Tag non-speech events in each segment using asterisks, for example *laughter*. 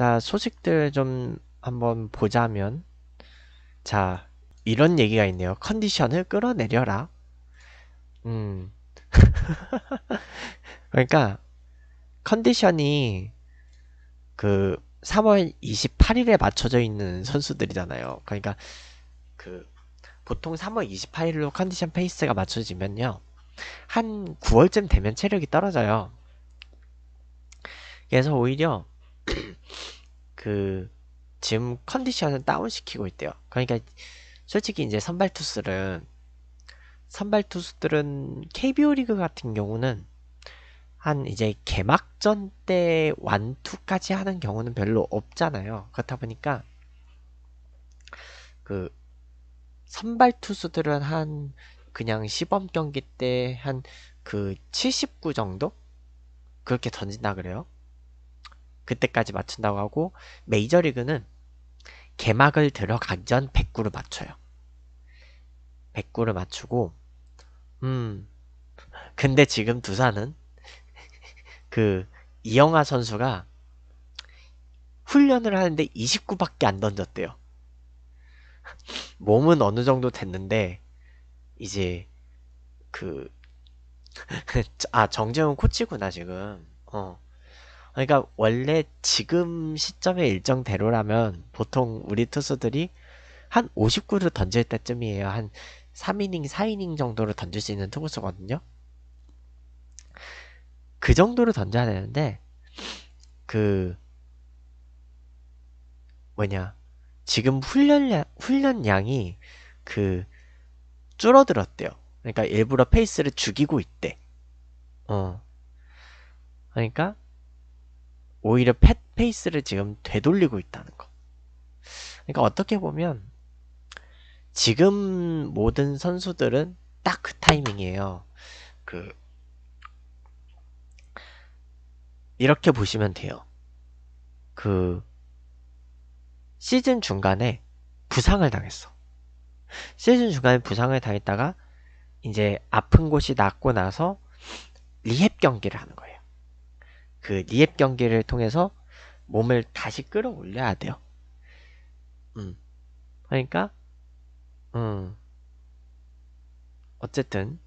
자, 소식들 좀 한번 보자면, 자, 이런 얘기가 있네요. 컨디션을 끌어내려라. 음. *laughs* 그러니까, 컨디션이 그 3월 28일에 맞춰져 있는 선수들이잖아요. 그러니까, 그, 보통 3월 28일로 컨디션 페이스가 맞춰지면요. 한 9월쯤 되면 체력이 떨어져요. 그래서 오히려 *coughs* 그 지금 컨디션을 다운시키고 있대요. 그러니까 솔직히 이제 선발 투수들은 선발 투수들은 KBO 리그 같은 경우는 한 이제 개막전 때 완투까지 하는 경우는 별로 없잖아요. 그렇다 보니까 그 선발 투수들은 한 그냥 시범 경기 때 한 그79 정도 그렇게 던진다 그래요. 그때까지 맞춘다고 하고 메이저리그는 개막을 들어가기 전 109를 맞춰요. 109를 맞추고 음 근데 지금 두산은 *laughs* 그 이영하 선수가 훈련을 하는데 29밖에 안 던졌대요. *laughs* 몸은 어느 정도 됐는데 이제 그 아 *laughs* 정재훈 코치구나 지금 어 그러니까 원래 지금 시점의 일정대로라면 보통 우리 투수들이 한 59를 던질 때쯤이에요. 한 3이닝, 4이닝 정도로 던질 수 있는 투구수거든요. 그 정도로 던져야 되는데 그 뭐냐 지금 훈련 훈련량이 그 줄어들었대요. 그러니까 일부러 페이스를 죽이고 있대. 어. 그러니까 오히려 팻 페이스를 지금 되돌리고 있다는 거. 그러니까 어떻게 보면 지금 모든 선수들은 딱 그 타이밍이에요. 그 이렇게 보시면 돼요. 그 시즌 중간에 부상을 당했어. 시즌 중간에 부상을 당했다가 이제 아픈 곳이 낫고 나서 리헵 경기를 하는 거예요. 그 니앱 경기를 통해서 몸을 다시 끌어올려야 돼요. 음. 그러니까 음. 어쨌든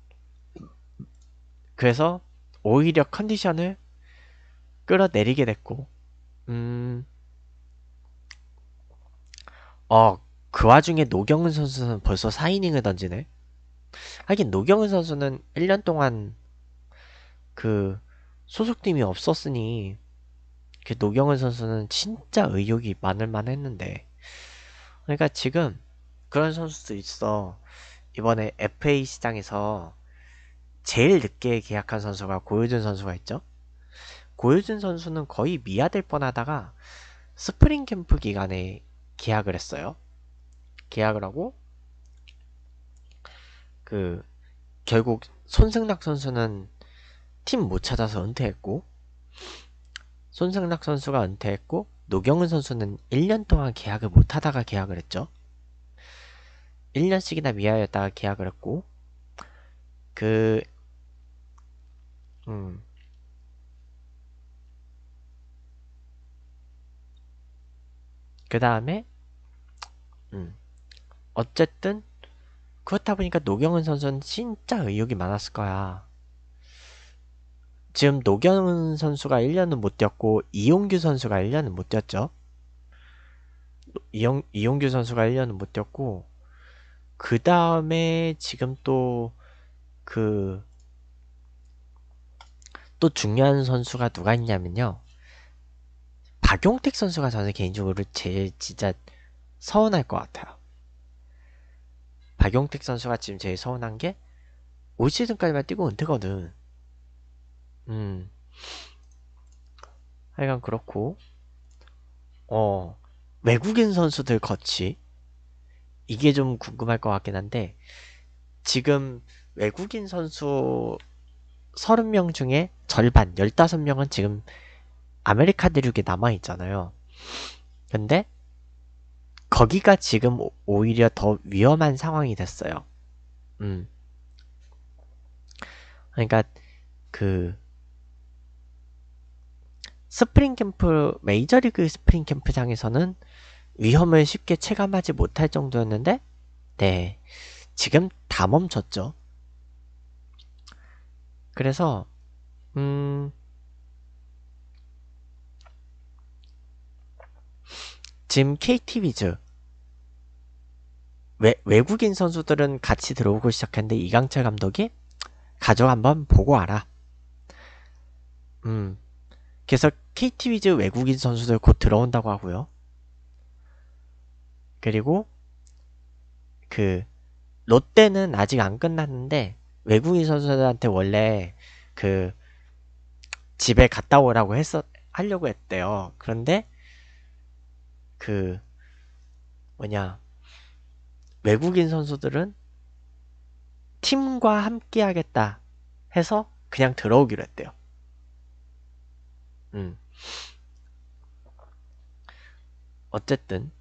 그래서 오히려 컨디션을 끌어내리게 됐고 음. 어, 그 와중에 노경은 선수는 벌써 4이닝을 던지네. 하긴 노경은 선수는 1년 동안 그 소속팀이 없었으니 그 노경은 선수는 진짜 의욕이 많을만 했는데 그러니까 지금 그런 선수도 있어 이번에 FA 시장에서 제일 늦게 계약한 선수가 고효준 선수가 있죠 고효준 선수는 거의 미아될 뻔하다가 스프링 캠프 기간에 계약을 했어요 계약을 하고 그 결국 손승락 선수는 팀못 찾아서 은퇴했고 손승락 선수가 은퇴했고 노경은 선수는 1년 동안 계약을 못 하다가 계약을 했죠. 1년씩이나 미하였다가 계약을 했고 그 음. 그 다음에 음. 어쨌든 그렇다 보니까 노경은 선수는 진짜 의욕이 많았을 거야. 지금 노경은 선수가 1년은 못 뛰었고 이용규 선수가 1년은 못 뛰었죠. 이용, 이용규 선수가 1년은 못 뛰었고 그 다음에 지금 또 그또 그 중요한 선수가 누가 있냐면요. 박용택 선수가 저는 개인적으로 제일 진짜 서운할 것 같아요. 박용택 선수가 지금 제일 서운한 게 올 시즌까지만 뛰고 은퇴거든. 음. 하여간 그렇고, 어, 외국인 선수들 거치. 이게 좀 궁금할 것 같긴 한데, 지금 외국인 선수 30명 중에 절반, 15명은 지금 아메리카 대륙에 남아있잖아요. 근데, 거기가 지금 오히려 더 위험한 상황이 됐어요. 음. 그러니까, 그, 스프링 캠프 메이저리그 스프링 캠프장에서는 위험을 쉽게 체감하지 못할 정도였는데 네 지금 다 멈췄죠. 그래서 음 지금 KT 위즈 외, 외국인 선수들은 같이 들어오고 시작했는데 이강철 감독이 가져 한번 보고 와라. 음 그래서 KT 위즈 외국인 선수들 곧 들어온다고 하고요. 그리고 그 롯데는 아직 안 끝났는데 외국인 선수들한테 원래 그 집에 갔다 오라고 했어 하려고 했대요. 그런데 그 뭐냐 외국인 선수들은 팀과 함께 하겠다 해서 그냥 들어오기로 했대요. 음. 어쨌든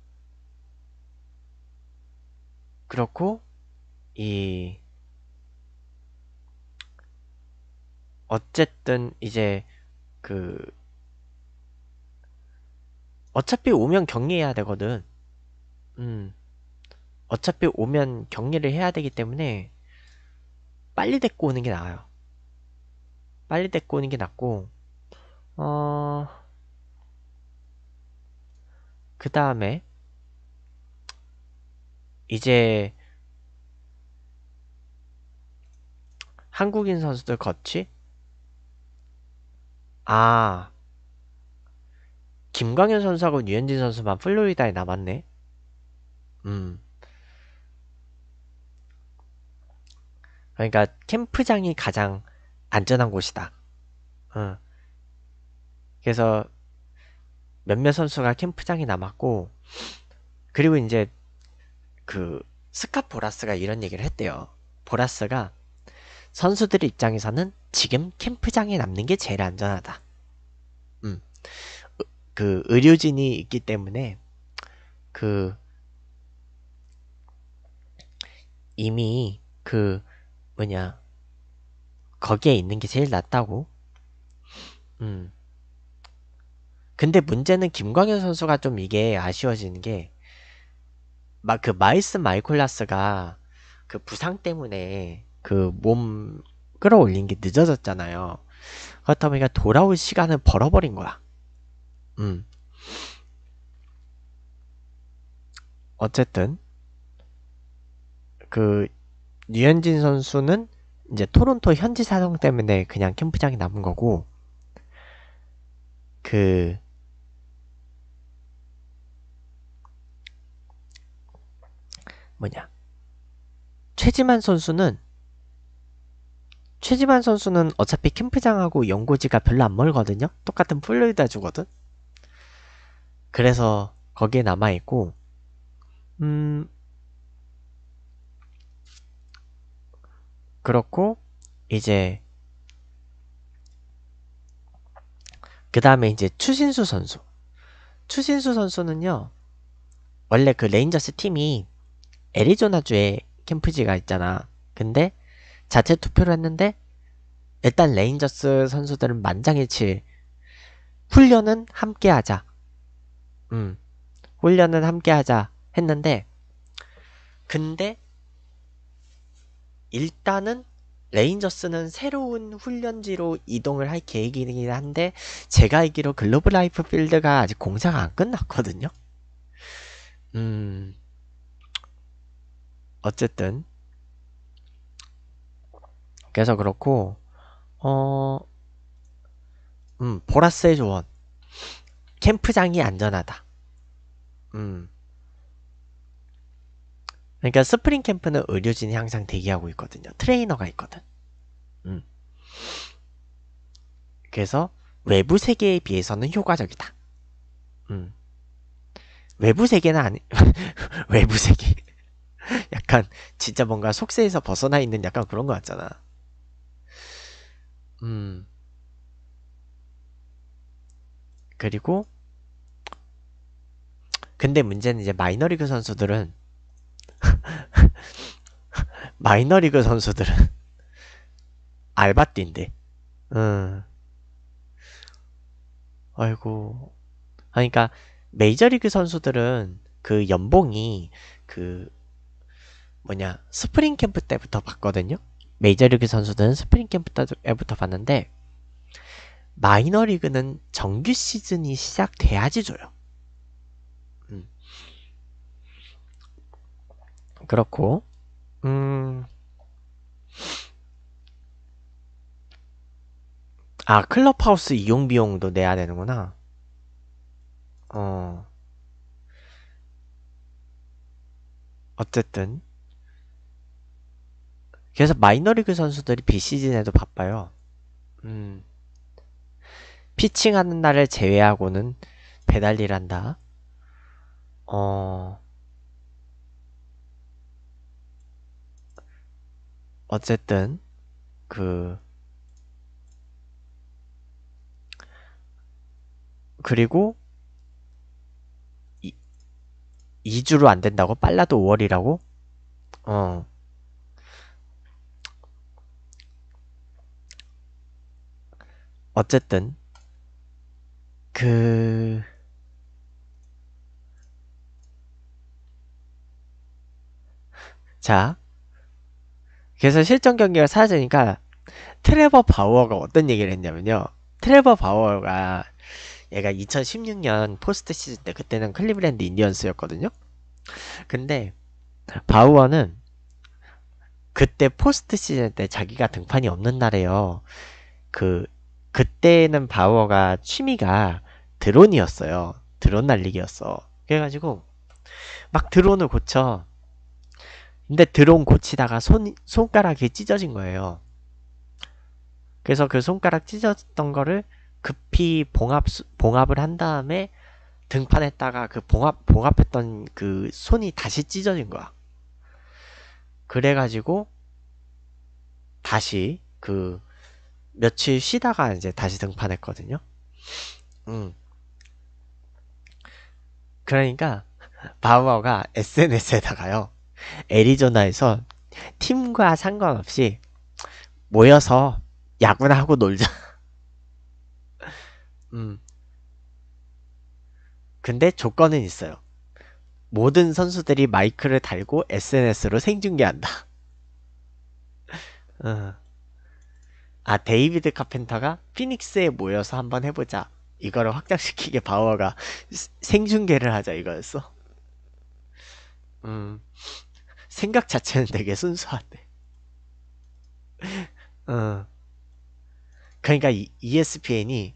그렇고 이 어쨌든 이제 그 어차피 오면 격리해야 되거든. 음. 어차피 오면 격리를 해야 되기 때문에 빨리 데리고 오는 게 나아요. 빨리 데리고 오는 게 낫고 어, 그 다음에, 이제, 한국인 선수들 거치? 아, 김광현 선수하고 유현진 선수만 플로리다에 남았네? 음. 그러니까 캠프장이 가장 안전한 곳이다. 어. 그래서 몇몇 선수가 캠프장에 남았고 그리고 이제 그 스카 보라스가 이런 얘기를 했대요. 보라스가 선수들 입장에서는 지금 캠프장에 남는 게 제일 안전하다. 음. 그 의료진이 있기 때문에 그 이미 그 뭐냐 거기에 있는 게 제일 낫다고. 음. 근데 문제는 김광현 선수가 좀 이게 아쉬워지는 게, 막 그 마이스 마이콜라스가 그 부상 때문에 그 몸 끌어올린 게 늦어졌잖아요. 그렇다 보니까 돌아올 시간을 벌어버린 거야. 음. 어쨌든, 그, 류현진 선수는 이제 토론토 현지 사정 때문에 그냥 캠프장에 남은 거고, 그, 뭐냐 최지만 선수는 최지만 선수는 어차피 캠프장하고 연고지가 별로 안 멀거든요. 똑같은 플로리다 주거든. 그래서 거기에 남아 있고 음 그렇고 이제 그 다음에 이제 추신수 선수 추신수 선수는요 원래 그 레인저스 팀이 애리조나주에 캠프지가 있잖아. 근데 자체 투표를 했는데 일단 레인저스 선수들은 만장일치 훈련은 함께 하자. 음. 훈련은 함께 하자 했는데 근데 일단은 레인저스는 새로운 훈련지로 이동을 할 계획이긴 한데 제가 알기로 글로브 라이프 필드가 아직 공사가 안 끝났거든요. 음. 어쨌든 그래서 그렇고 어... 음, 보라스의 조언 캠프장이 안전하다 음. 그러니까 스프링 캠프는 의료진이 항상 대기하고 있거든요 트레이너가 있거든 음. 그래서 외부 세계에 비해서는 효과적이다 음. 외부 세계는 아니 *laughs* 외부 세계 *laughs* 약간 진짜 뭔가 속세에서 벗어나 있는 약간 그런 것 같잖아. 음. 그리고 근데 문제는 이제 마이너리그 선수들은 *laughs* 마이너리그 선수들은 *laughs* 알바띠인데. 음. 아이고. 그러니까 메이저리그 선수들은 그 연봉이 그 뭐냐 스프링 캠프 때부터 봤거든요. 메이저리그 선수들은 스프링 캠프 때부터 봤는데 마이너리그는 정규 시즌이 시작돼야지 줘요. 음. 그렇고 음. 아, 클럽하우스 이용 비용도 내야 되는구나. 어. 어쨌든 그래서 마이너리그 선수들이 비시즌에도 바빠요. 음. 피칭하는 날을 제외하고는 배달일 한다. 어. 어쨌든 그 그리고 2, 주로안 된다고 빨라도 5월이라고? 어. 어쨌든 그 자, 그래서 실전 경기가 사라지니까 트레버 바우어가 어떤 얘기를 했냐면요. 트레버 바우어가 얘가 2016년 포스트 시즌 때 그때는 클리브랜드 인디언스였거든요. 근데 바우어는 그때 포스트 시즌 때 자기가 등판이 없는 날에요. 그 그때는 바워가 취미가 드론이었어요. 드론 날리기였어. 그래가지고 막 드론을 고쳐. 근데 드론 고치다가 손, 손가락이 찢어진 거예요. 그래서 그 손가락 찢어졌던 거를 급히 봉합, 봉합을 한 다음에 등판했다가 그 봉합, 봉합했던 그 손이 다시 찢어진 거야. 그래가지고 다시 그 며칠 쉬다가 이제 다시 등판했거든요. 음. 그러니까 바우어가 SNS에다가요. 애리조나에서 팀과 상관없이 모여서 야구나 하고 놀자. *laughs* 음. 근데 조건은 있어요. 모든 선수들이 마이크를 달고 SNS로 생중계한다. *laughs* 어. 아 데이비드 카펜터가 피닉스에 모여서 한번 해보자 이거를 확장시키게 바워가 생중계를 하자 이거였어 음 생각 자체는 되게 순수한데 *laughs* 어. 그러니까 ESPN이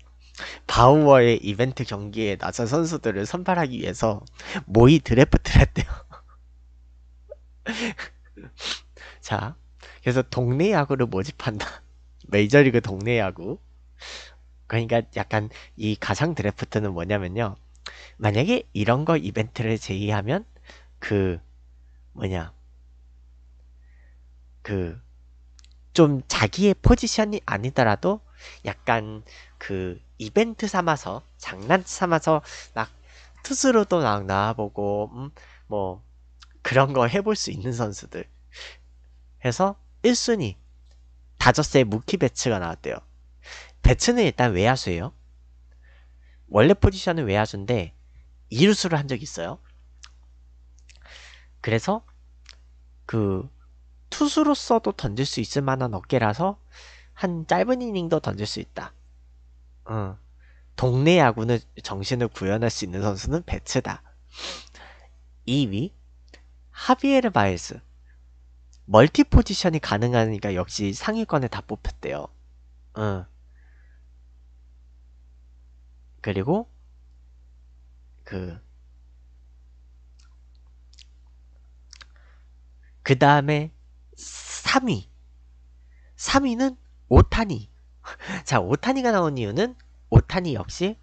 바우어의 이벤트 경기에 나선 선수들을 선발하기 위해서 모의 드래프트를 했대요. *laughs* 자, 그래서 동네 야구를 모집한다. 메이저리그 동네 야구. 그러니까 약간 이 가상 드래프트는 뭐냐면요. 만약에 이런 거 이벤트를 제의하면 그 뭐냐 그 좀 자기의 포지션이 아니더라도 약간 그 이벤트 삼아서 장난 삼아서 막 투수로도 막 나와보고 음, 뭐 그런 거 해볼 수 있는 선수들 해서 1순위 다저스의 무키 베츠가 나왔대요. 베츠는 일단 외야수예요. 원래 포지션은 외야수인데 이루수를 한 적이 있어요. 그래서 그 투수로서도 던질 수 있을 만한 어깨라서 한 짧은 이닝도 던질 수 있다. 어. 동네 야구는 정신을 구현할 수 있는 선수는 베츠다. 2위 하비에르 바이스 멀티 포지션이 가능하니까 역시 상위권에 다 뽑혔대요. 어. 그리고 그 그 다음에 3위 3위는 오타니 *laughs* 자 오타니가 나온 이유는 오타니 역시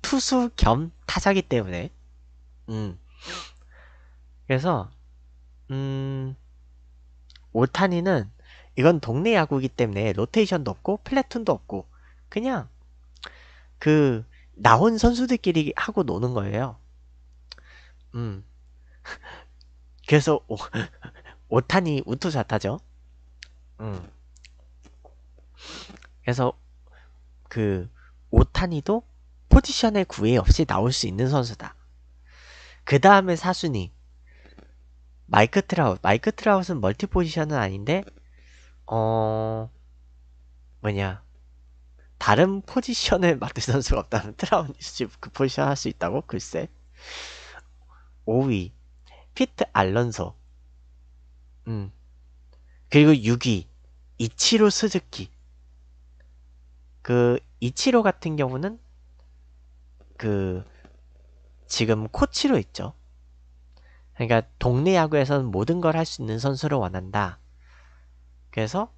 투수 겸 타자기 때문에 음 그래서 음 올타니는 이건 동네 야구이기 때문에 로테이션도 없고 플래툰도 없고 그냥 그 나온 선수들끼리 하고 노는 거예요. 음. *laughs* 그래서 오, *laughs* 오타니 우투사타죠. 음. 그래서 그 오타니도 포지션의 구애 없이 나올 수 있는 선수다. 그 다음에 사순이 마이크 트라우스 마이크 트라웃은 멀티 포지션은 아닌데, 어, 뭐냐. 다른 포지션을 맡을 *laughs* 선수가 없다면 트라우스그 포지션 할 수 있다고? 글쎄. 5위. 피트 알런소. 음. 그리고 6위. 이치로 스즈키. 그, 이치로 같은 경우는, 그, 지금 코치로 있죠. 그러니까 동네 야구에서는 모든 걸 할 수 있는 선수를 원한다. 그래서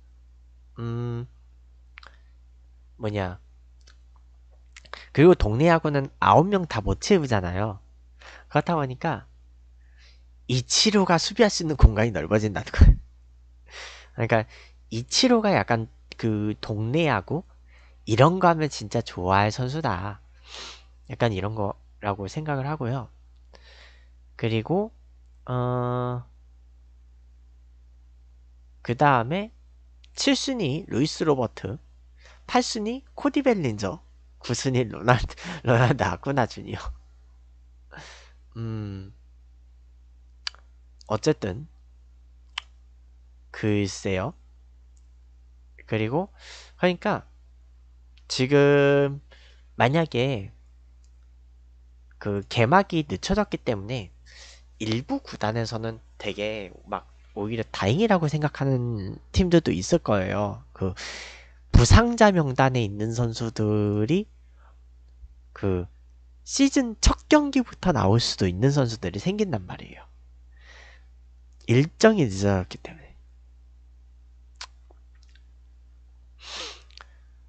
음 뭐냐 그리고 동네 야구는 9명 다 못 채우잖아요. 그렇다 보니까 이치로가 수비할 수 있는 공간이 넓어진다는 *laughs* 거예요. 그러니까 이치로가 약간 그 동네 야구 이런 거 하면 진짜 좋아할 선수다. 약간 이런 거라고 생각을 하고요. 그리고 어, 그 다음에 7순위 루이스 로버트, 8순위 코디 벨린저, 9순위 로난, 로난드 아쿠나 주니어. 음, 어쨌든, 글쎄요. 그리고, 그러니까, 지금, 만약에, 그, 개막이 늦춰졌기 때문에, 일부 구단에서는 되게 막 오히려 다행이라고 생각하는 팀들도 있을 거예요. 그 부상자 명단에 있는 선수들이 그 시즌 첫 경기부터 나올 수도 있는 선수들이 생긴단 말이에요. 일정이 늦어졌기 때문에.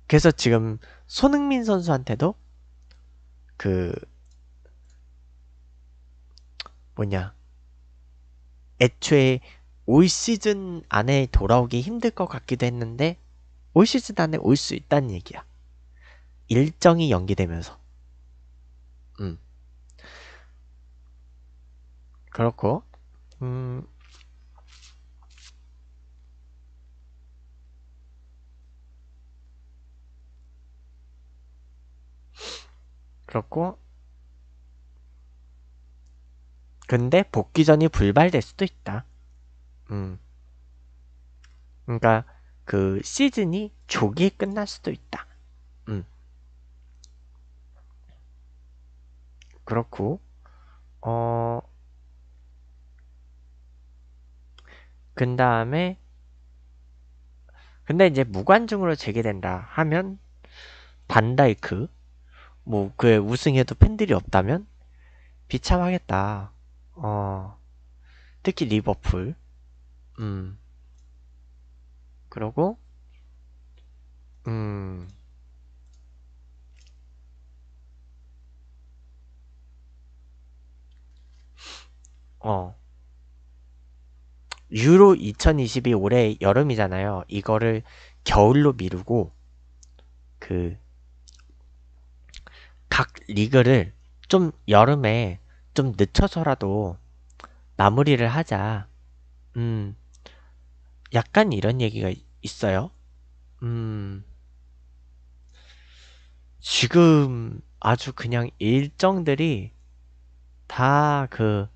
그래서 지금 손흥민 선수한테도 그 뭐냐 애초에 올 시즌 안에 돌아오기 힘들 것 같기도 했는데 올 시즌 안에 올 수 있다는 얘기야. 일정이 연기되면서. 음. 그렇고 음. 그렇고 근데 복귀전이 불발될 수도 있다. 음. 그러니까 그 시즌이 조기 끝날 수도 있다. 음. 그렇고 어. 그 다음에 근데 이제 무관중으로 재개된다 하면 반다이크 뭐 그에 우승에도 팬들이 없다면 비참하겠다. 어, 특히 리버풀. 음. 그러고, 음. 어. 유로 2022 올해 여름이잖아요. 이거를 겨울로 미루고, 그, 각 리그를 좀 여름에 좀 늦춰서라도 마무리를 하자. 음, 약간 이런 얘기가 있어요. 음, 지금 아주 그냥 일정들이 다 그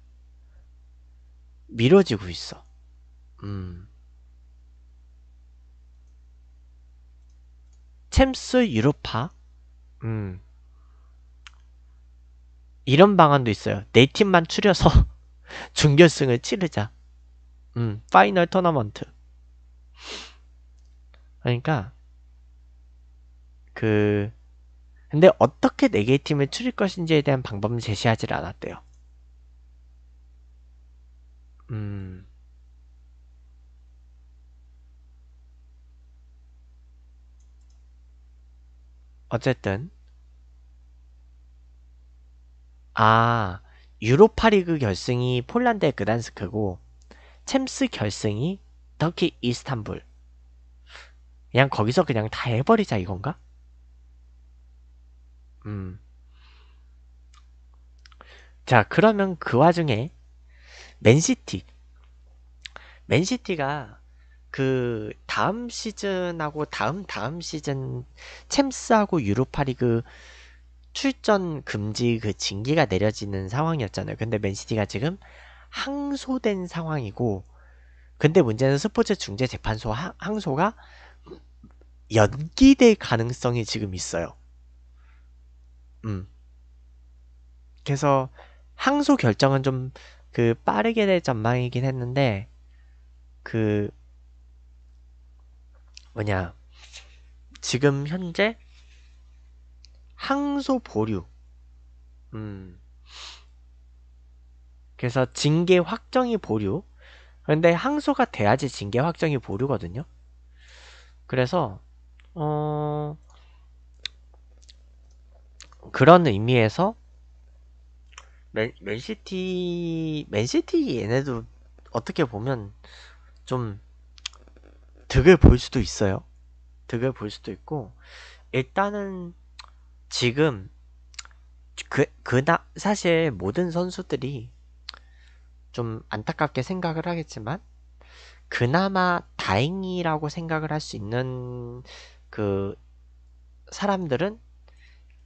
미뤄지고 있어. 음. 챔스 유로파? 음. 이런 방안도 있어요. 네 팀만 추려서 *laughs* 준결승을 치르자. 음, 파이널 토너먼트. 그러니까 그 근데 어떻게 네 개의 팀을 추릴 것인지에 대한 방법은 제시하지 않았대요. 음. 어쨌든 아, 유로파리그 결승이 폴란드의 그단스크고 챔스 결승이 터키 이스탄불. 그냥 거기서 그냥 다 해버리자 이건가? 음. 자, 그러면 그 와중에 맨시티. 맨시티가 그 다음 시즌하고 다음 다음 시즌 챔스하고 유로파리그 출전 금지 그 징계가 내려지는 상황이었잖아요. 근데 맨시티가 지금 항소된 상황이고 근데 문제는 스포츠 중재 재판소 항소가 연기될 가능성이 지금 있어요. 음. 그래서 항소 결정은 좀 그 빠르게 될 전망이긴 했는데 그 뭐냐 지금 현재 항소 보류. 음. 그래서 징계 확정이 보류. 근데 항소가 돼야지 징계 확정이 보류거든요. 그래서 어 그런 의미에서 맨, 맨시티 맨시티 얘네도 어떻게 보면 좀 득을 볼 수도 있어요. 득을 볼 수도 있고 일단은 지금 그, 그나 사실 모든 선수들이 좀 안타깝게 생각을 하겠지만 그나마 다행이라고 생각을 할 수 있는 그 사람들은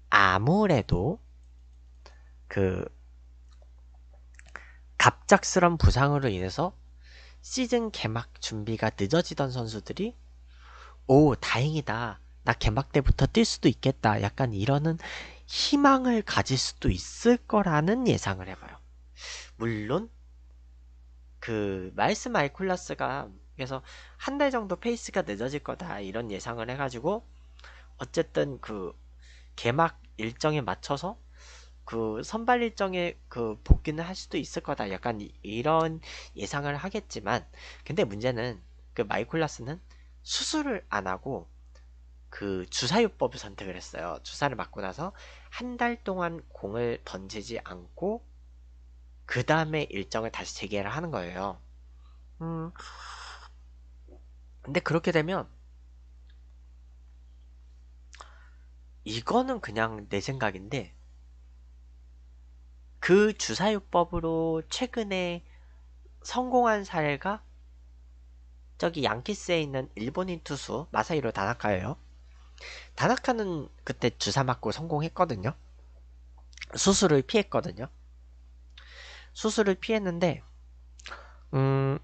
아무래도 그 갑작스런 부상으로 인해서 시즌 개막 준비가 늦어지던 선수들이 오 다행이다 나 개막 때부터 뛸 수도 있겠다. 약간 이러는 희망을 가질 수도 있을 거라는 예상을 해봐요. 물론 그 마이스 마이콜라스가 그래서 한 달 정도 페이스가 늦어질 거다 이런 예상을 해가지고 어쨌든 그 개막 일정에 맞춰서 그 선발 일정에 그 복귀는 할 수도 있을 거다 약간 이런 예상을 하겠지만 근데 문제는 그 마이콜라스는 수술을 안 하고 그 주사요법을 선택을 했어요. 주사를 맞고 나서 한 달 동안 공을 던지지 않고 그 다음에 일정을 다시 재개를 하는 거예요. 음. 근데 그렇게 되면 이거는 그냥 내 생각인데 그 주사요법으로 최근에 성공한 사례가 저기 양키스에 있는 일본인 투수 마사히로 다나카예요. 다나카는 그때 주사 맞고 성공했거든요. 수술을 피했거든요. 수술을 피했는데, 음,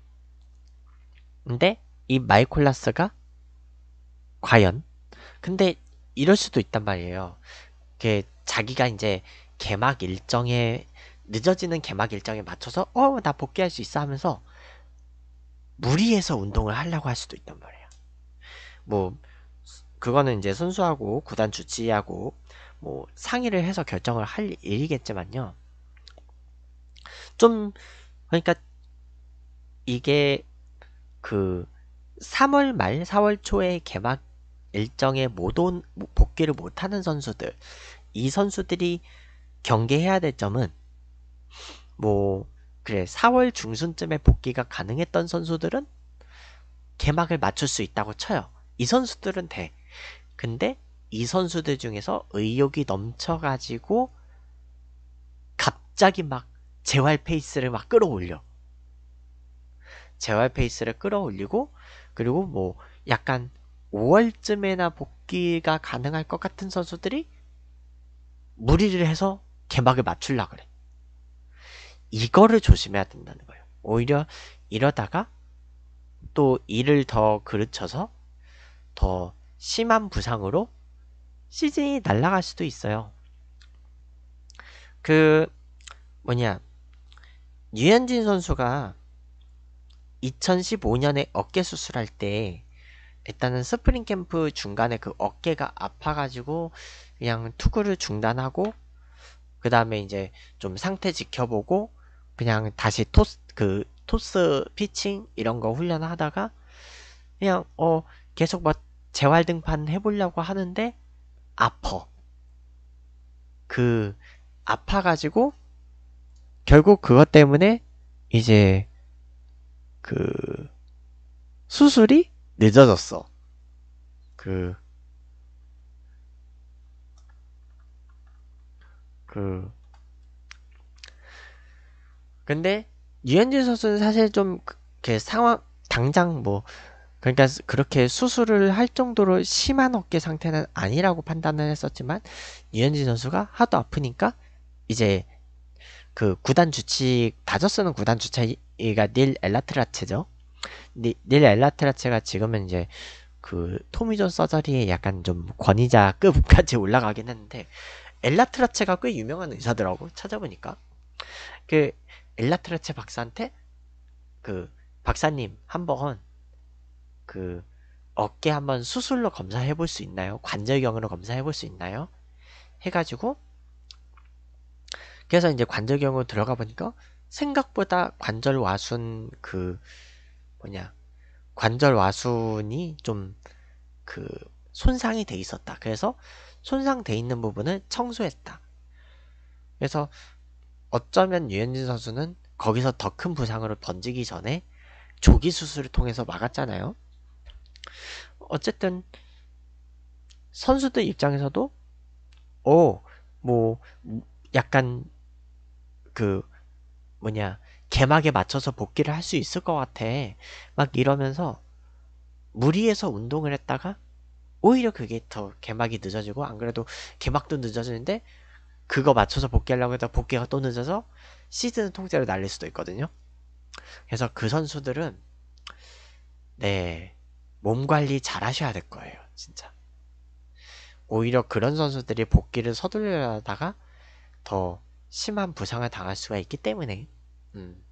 근데 이 마이콜라스가 과연? 근데 이럴 수도 있단 말이에요. 그 자기가 이제 개막 일정에 늦어지는 개막 일정에 맞춰서 어 나 복귀할 수 있어 하면서 무리해서 운동을 하려고 할 수도 있단 말이에요. 뭐 그거는 이제 선수하고 구단 주치하고 의뭐 상의를 해서 결정을 할 일이겠지만요. 좀 그러니까 이게 그 3월 말 4월 초에 개막 일정에 못 온 복귀를 못하는 선수들 이 선수들이 경계해야 될 점은 뭐 그래 4월 중순쯤에 복귀가 가능했던 선수들은 개막을 맞출 수 있다고 쳐요. 이 선수들은 돼. 근데 이 선수들 중에서 의욕이 넘쳐가지고 갑자기 막 재활 페이스를 막 끌어올려. 재활 페이스를 끌어올리고 그리고 뭐 약간 5월쯤에나 복귀가 가능할 것 같은 선수들이 무리를 해서 개막을 맞출라 그래. 이거를 조심해야 된다는 거예요. 오히려 이러다가 또 일을 더 그르쳐서 더 심한 부상으로 시즌이 날아갈 수도 있어요. 그 뭐냐 유현진 선수가 2015년에 어깨 수술할 때 일단은 스프링 캠프 중간에 그 어깨가 아파가지고 그냥 투구를 중단하고 그 다음에 이제 좀 상태 지켜보고 그냥 다시 토스 그 토스 피칭 이런 거 훈련하다가 그냥 어 계속 막 재활 등판 해보려고 하는데 아퍼 그 아파가지고 결국 그것 때문에 이제 그 수술이 늦어졌어. 그, 그, 근데, 유현진 선수는 사실 좀, 그, 그 상황, 당장 뭐, 그러니까 그렇게 수술을 할 정도로 심한 어깨 상태는 아니라고 판단을 했었지만 유현진 선수가 하도 아프니까 이제 그 구단 주치 다저스는 구단 주치가 닐 엘라트라체죠. 닐, 닐 엘라트라체가 지금은 이제 그 토미존 서저리에 약간 좀 권위자급까지 올라가긴 했는데 엘라트라체가 꽤 유명한 의사더라고 찾아보니까 그 엘라트라체 박사한테 그 박사님 한번 그 어깨 한번 수술로 검사해 볼 수 있나요? 관절경으로 검사해 볼 수 있나요? 해가지고 그래서 이제 관절경으로 들어가 보니까 생각보다 관절 와순 그 뭐냐 관절 와순이 좀 그 손상이 돼 있었다. 그래서 손상돼 있는 부분을 청소했다. 그래서 어쩌면 유현진 선수는 거기서 더 큰 부상으로 번지기 전에 조기 수술을 통해서 막았잖아요. 어쨌든 선수들 입장에서도 오, 어, 뭐 약간 그 뭐냐 개막에 맞춰서 복귀를 할 수 있을 것 같아. 막 이러면서 무리해서 운동을 했다가 오히려 그게 더 개막이 늦어지고 안 그래도 개막도 늦어지는데 그거 맞춰서 복귀하려고 했다 복귀가 또 늦어서 시즌 통째로 날릴 수도 있거든요. 그래서 그 선수들은 네몸 관리 잘 하셔야 될 거예요, 진짜. 오히려 그런 선수들이 복귀를 서둘려다가더 심한 부상을 당할 수가 있기 때문에, 음,